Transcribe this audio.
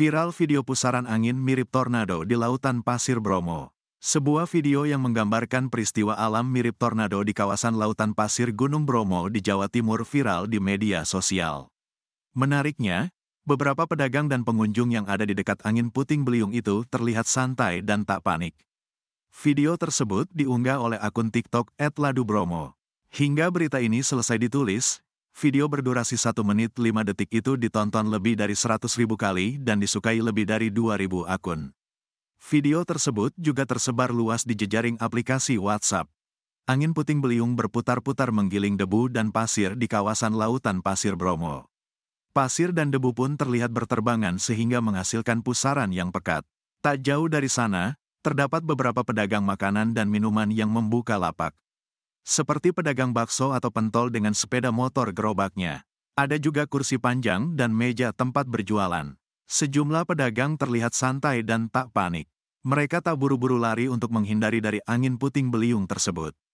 Viral video pusaran angin mirip tornado di lautan pasir Bromo. Sebuah video yang menggambarkan peristiwa alam mirip tornado di kawasan lautan pasir Gunung Bromo di Jawa Timur viral di media sosial. Menariknya, beberapa pedagang dan pengunjung yang ada di dekat angin puting beliung itu terlihat santai dan tak panik. Video tersebut diunggah oleh akun TikTok @ladubromo. Hingga berita ini selesai ditulis, video berdurasi 1 menit 5 detik itu ditonton lebih dari 100 ribu kali dan disukai lebih dari 2000 akun. Video tersebut juga tersebar luas di jejaring aplikasi WhatsApp. Angin puting beliung berputar-putar menggiling debu dan pasir di kawasan lautan pasir Bromo. Pasir dan debu pun terlihat berterbangan sehingga menghasilkan pusaran yang pekat. Tak jauh dari sana, terdapat beberapa pedagang makanan dan minuman yang membuka lapak. Seperti pedagang bakso atau pentol dengan sepeda motor gerobaknya. Ada juga kursi panjang dan meja tempat berjualan. Sejumlah pedagang terlihat santai dan tak panik. Mereka tak buru-buru lari untuk menghindari dari angin puting beliung tersebut.